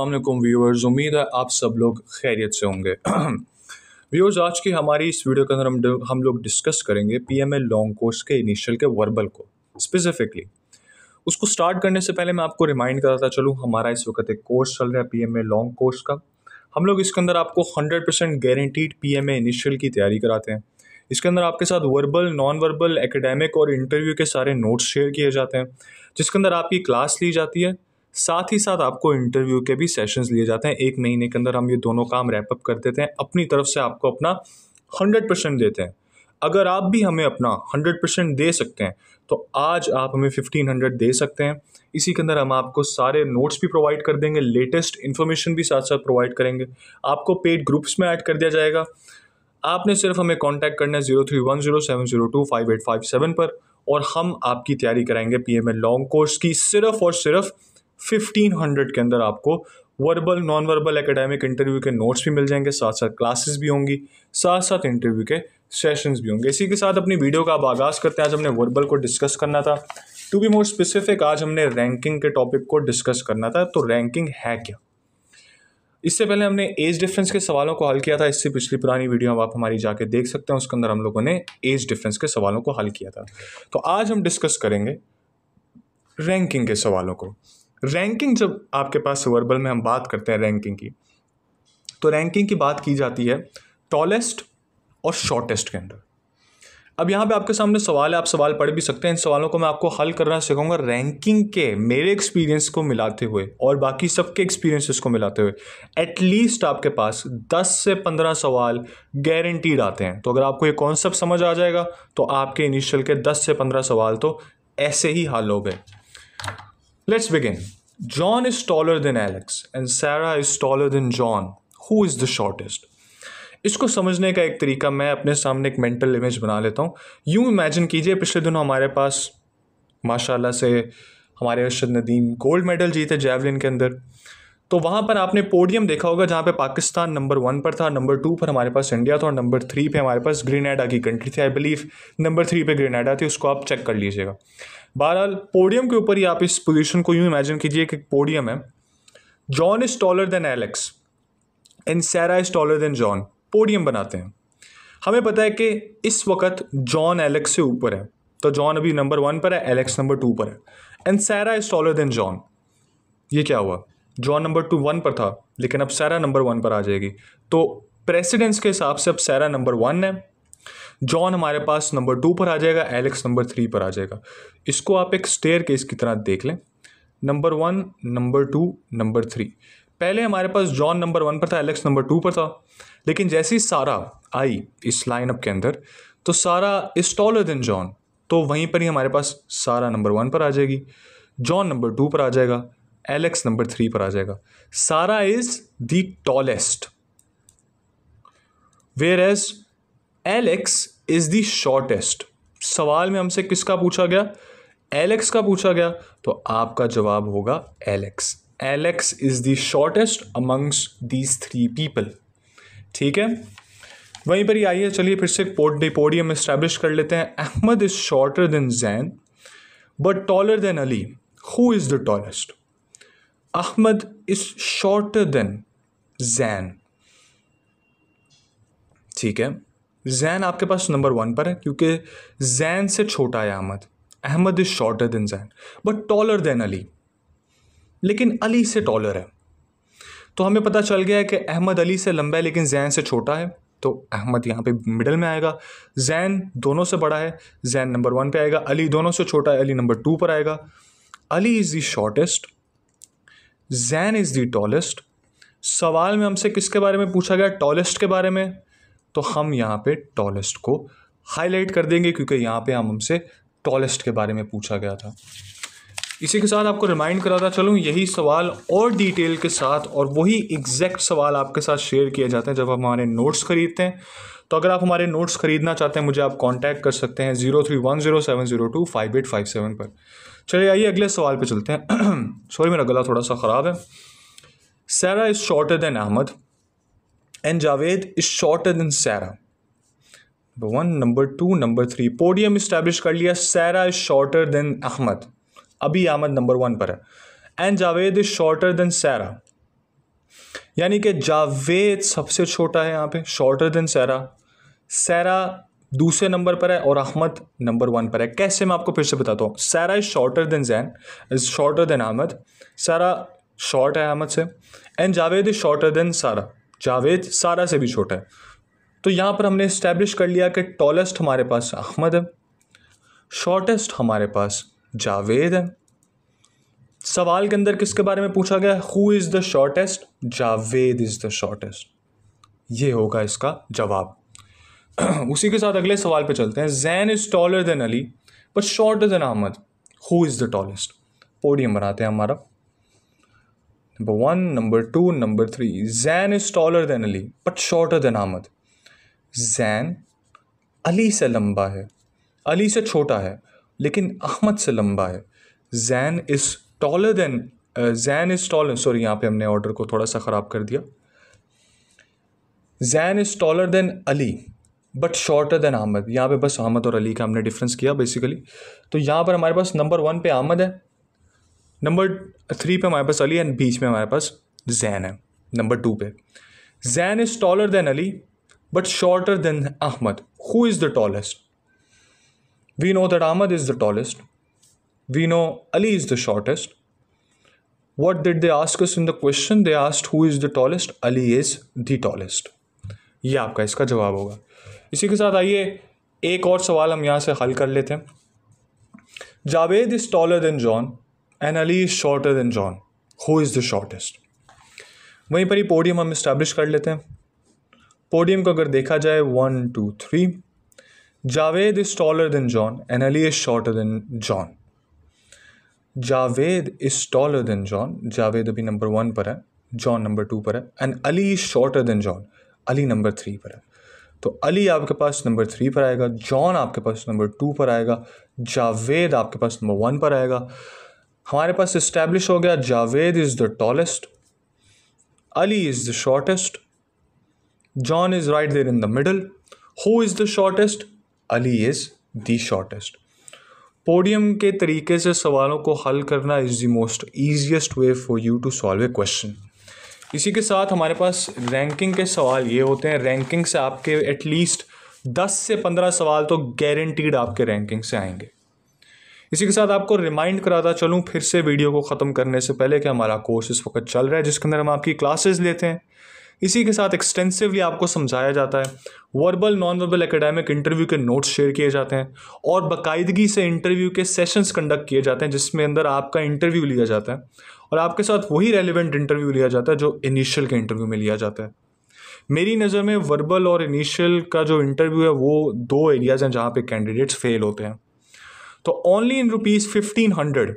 अल्लाम व्यूअर्स उम्मीद है आप सब लोग खैरियत से होंगे व्यूअर्स आज की हमारी इस वीडियो के अंदर हम हम लोग डिस्कस करेंगे P M L long course के इनिशियल के वर्बल को स्पेसिफिकली उसको स्टार्ट करने से पहले मैं आपको रिमाइंड कराता चलूँ हमारा इस वक्त एक कोर्स चल रहा है P M A long course का हम लोग इसके अंदर आपको hundred percent guaranteed P M A initial की तैयारी कराते हैं इसके अंदर आपके साथ वर्बल नॉन वर्बल एकेडमिक और इंटरव्यू के सारे नोट्स शेयर किए जाते हैं जिसके अंदर आपकी क्लास ली जाती है साथ ही साथ आपको इंटरव्यू के भी सेशंस लिए जाते हैं एक महीने के अंदर हम ये दोनों काम रैपअप कर देते हैं अपनी तरफ से आपको अपना हंड्रेड परसेंट देते हैं अगर आप भी हमें अपना हंड्रेड परसेंट दे सकते हैं तो आज आप हमें फिफ्टीन हंड्रेड दे सकते हैं इसी के अंदर हम आपको सारे नोट्स भी प्रोवाइड कर देंगे लेटेस्ट इन्फॉर्मेशन भी साथ साथ प्रोवाइड करेंगे आपको पेड ग्रुप्स में ऐड कर दिया जाएगा आपने सिर्फ हमें कॉन्टैक्ट करना है zero three one zero seven zero two five eight five seven पर और हम आपकी तैयारी कराएंगे पीएमएल लॉन्ग कोर्स की सिर्फ और सिर्फ फिफ्टीन हंड्रेड के अंदर आपको verbal non verbal academic interview के नोट्स भी मिल जाएंगे साथ साथ क्लासेस भी होंगी साथ साथ इंटरव्यू के सेशंस भी होंगे इसी के साथ अपनी वीडियो का आप आगाज़ करते हैं आज हमने वर्बल को डिस्कस करना था टू बी मोर स्पेसिफिक आज हमने रैंकिंग के टॉपिक को डिस्कस करना था तो रैंकिंग है क्या इससे पहले हमने एज डिफरेंस के सवालों को हल किया था इससे पिछली पुरानी वीडियो आप हमारी जाके देख सकते हैं उसके अंदर हम लोगों ने एज डिफरेंस के सवालों को हल किया था तो आज हम डिस्कस करेंगे रैंकिंग के सवालों को रैंकिंग जब आपके पास वर्बल में हम बात करते हैं रैंकिंग की तो रैंकिंग की बात की जाती है टॉलेस्ट और शॉर्टेस्ट के अंदर अब यहाँ पे आपके सामने सवाल है आप सवाल पढ़ भी सकते हैं इन सवालों को मैं आपको हल करना सिखाऊंगा रैंकिंग के मेरे एक्सपीरियंस को मिलाते हुए और बाकी सबके एक्सपीरियंसेस को मिलाते हुए एटलीस्ट आपके पास 10 से 15 सवाल गारंटीड आते हैं तो अगर आपको ये कॉन्सेप्ट समझ आ जाएगा तो आपके इनिशियल के 10 से 15 सवाल तो ऐसे ही हल हो गए Let's begin. John is taller than Alex and Sarah is taller than John. Who is the shortest? इसको समझने का एक तरीका मैं अपने सामने एक मेंटल इमेज बना लेता हूँ यूँ इमेजिन कीजिए पिछले दिनों हमारे पास माशाल्लाह से हमारे अरशद नदीम गोल्ड मेडल जीते जैवलिन के अंदर तो वहाँ पर आपने पोडियम देखा होगा जहाँ पे पाकिस्तान नंबर वन पर था नंबर टू पर हमारे पास इंडिया था और नंबर थ्री पे हमारे पास ग्रेनेडा की कंट्री थी आई बिलीव नंबर थ्री पे ग्रेनेडा थी उसको आप चेक कर लीजिएगा बहरहाल पोडियम के ऊपर ही आप इस पोजिशन को यूँ इमेजिन कीजिए कि पोडियम है John is taller than Alex and Sarah is taller than John podium बनाते हैं हमें पता है कि इस वक्त जॉन एलेक्स से ऊपर है तो जॉन अभी नंबर वन पर है एलेक्स नंबर टू पर है and Sarah is taller than John ये क्या हुआ जॉन नंबर टू वन पर था लेकिन अब सैरा नंबर वन पर आ जाएगी तो प्रेसिडेंस के हिसाब से अब सैरा नंबर वन है जॉन हमारे पास नंबर टू पर आ जाएगा एलेक्स नंबर थ्री पर आ जाएगा इसको आप एक स्टेयर केस की तरह देख लें number one number two number three पहले हमारे पास जॉन नंबर वन पर था एलेक्स नंबर टू पर था लेकिन जैसे ही सारा आई इस लाइनअप के अंदर तो सारा इज टॉलर देन जॉन तो वहीं पर ही हमारे पास सारा नंबर वन पर आ जाएगी जॉन नंबर टू पर आ जाएगा एल एक्स नंबर थ्री पर आ जाएगा Sarah is the tallest whereas Alex is the shortest सवाल में हमसे किसका पूछा गया एल एक्स का पूछा गया तो आपका जवाब होगा Alex Alex is the shortest amongst these three people ठीक है वहीं पर ही आइए चलिए फिर से पोडियम इस्टेब्लिश कर लेते हैं Ahmed is shorter than Zain but taller than Ali who is the tallest Ahmed is shorter than Zan. ठीक है जैन आपके पास नंबर वन पर है क्योंकि जैन से छोटा है Ahmed Ahmed is shorter than Zain but taller than Ali लेकिन अली से टॉलर है तो हमें पता चल गया है कि अहमद अली से लंबा है लेकिन जैन से छोटा है तो अहमद यहाँ पे मिडल में आएगा जैन दोनों से बड़ा है जैन नंबर वन पे आएगा अली दोनों से छोटा है अली नंबर टू पर आएगा Ali is the shortest Zain is the tallest सवाल में हमसे किसके बारे में पूछा गया टॉलेस्ट के बारे में तो हम यहाँ पे टॉलेस्ट को हाईलाइट कर देंगे क्योंकि यहाँ पे हम हमसे टॉलेस्ट के बारे में पूछा गया था इसी के साथ आपको रिमाइंड कराता चलूँ यही सवाल और डिटेल के साथ और वही एग्जैक्ट सवाल आपके साथ शेयर किए जाते हैं जब हम हमारे नोट्स खरीदते हैं तो अगर आप हमारे नोट्स खरीदना चाहते हैं मुझे आप कॉन्टैक्ट कर सकते हैं zero three one zero seven zero two five eight five seven पर चलिए आइए अगले सवाल पे चलते हैं सॉरी मेरा गला थोड़ा सा ख़राब है Sarah is shorter than Ahmed and Javed is shorter than Sarah number one number two number three podium establish कर लिया Sarah is shorter than Ahmed अभी अहमद नंबर वन पर है and Javed is shorter than Sarah यानी कि जावेद सबसे छोटा है यहाँ पे शॉर्टर देन सैरा सैरा दूसरे नंबर पर है और अहमद नंबर वन पर है कैसे मैं आपको फिर से बताता हूँ Sarah is shorter than Zain is shorter than Ahmed Sarah short है अहमद से and Javed is shorter than Sarah Javed सारा से भी छोटा है तो यहाँ पर हमने इस्टेब्लिश कर लिया कि टॉलेस्ट हमारे पास अहमद है शॉर्टेस्ट हमारे पास जावेद है सवाल के अंदर किसके बारे में पूछा गया who is the shortest Javed is the shortest ये होगा इसका जवाब उसी के साथ अगले सवाल पे चलते हैं Zain is taller than Ali but shorter than Ahmad who is the tallest podium बनाते हैं हमारा number one number two number three Zain is taller than Ali but shorter than Ahmed Zain Ali से लंबा है अली से छोटा है लेकिन अहमद से लंबा है Zain is taller than Zain is taller sorry यहाँ पे हमने ऑर्डर को थोड़ा सा ख़राब कर दिया Jain is taller than Ali but shorter than Ahmad यहाँ पे बस अहमद और अली का हमने डिफरेंस किया बेसिकली तो यहाँ पर हमारे पास नंबर वन पे अहमद है नंबर थ्री पे हमारे पास अली एंड बीच में हमारे पास जैन है नंबर टू पे Jain is taller than Ali but shorter than Ahmad who is the tallest we know that Ahmad is the tallest we know Ali is the shortest what did they ask us in the question they asked who is the tallest ali is the tallest ये आपका इसका जवाब होगा इसी के साथ आइए एक और सवाल हम यहाँ से हल कर लेते हैं Javed is taller than John and Ali is shorter than John who is the shortest वहीं पर ही पोडियम हम इस्टेब्लिश कर लेते हैं पोडियम को अगर देखा जाए one two three Javed is taller than John and Ali is shorter than John Javed is taller than John Javed अभी नंबर वन पर है जॉन नंबर टू पर है and Ali is shorter than John Ali number three पर है तो अली आपके पास नंबर थ्री पर आएगा जॉन आपके पास नंबर टू पर आएगा जावेद आपके पास नंबर वन पर आएगा हमारे पास इस्टेब्लिश हो गया Javed is the tallest Ali is the shortest John is right there in the middle who is the shortest Ali is the shortest podium के तरीके से सवालों को हल करना is the most easiest way for you to solve a question इसी के साथ हमारे पास रैंकिंग के सवाल ये होते हैं रैंकिंग से आपके एटलीस्ट दस से पंद्रह सवाल तो गारंटीड आपके रैंकिंग से आएंगे इसी के साथ आपको रिमाइंड कराता चलूँ फिर से वीडियो को ख़त्म करने से पहले कि हमारा कोर्स इस वक्त चल रहा है जिसके अंदर हम आपकी क्लासेस लेते हैं इसी के साथ एक्सटेंसिवली आपको समझाया जाता है verbal non verbal academic interview के नोट्स शेयर किए जाते हैं और बाकायदगी से इंटरव्यू के सेशंस कंडक्ट किए जाते हैं जिसमें अंदर आपका इंटरव्यू लिया जाता है और आपके साथ वही रेलिवेंट इंटरव्यू लिया जाता है जो इनिशियल के इंटरव्यू में लिया जाता है मेरी नज़र में वर्बल और इनिशियल का जो इंटरव्यू है वो दो एरियाज़ हैं जहाँ पे कैंडिडेट्स फेल होते हैं तो only in rupees fifteen hundred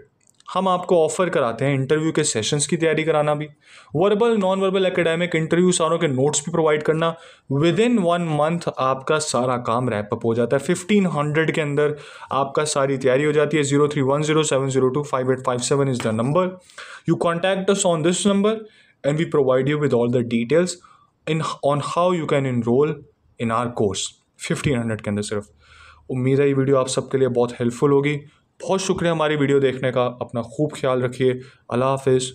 हम आपको ऑफ़र कराते हैं इंटरव्यू के सेशंस की तैयारी कराना भी verbal non verbal academic interview सारों के नोट्स भी प्रोवाइड करना विद इन वन मंथ आपका सारा काम रैप अप हो जाता है फिफ्टीन हंड्रेड के अंदर आपका सारी तैयारी हो जाती है zero three one zero seven zero two five eight five seven is the number you contact us on this number and we provide you with all the details in on how you can enroll in our course fifteen hundred के अंदर सिर्फ उम्मीद है ये video आप सबके लिए बहुत हेल्पफुल होगी बहुत शुक्रिया हमारी वीडियो देखने का अपना खूब ख्याल रखिए अल्लाह हाफिज़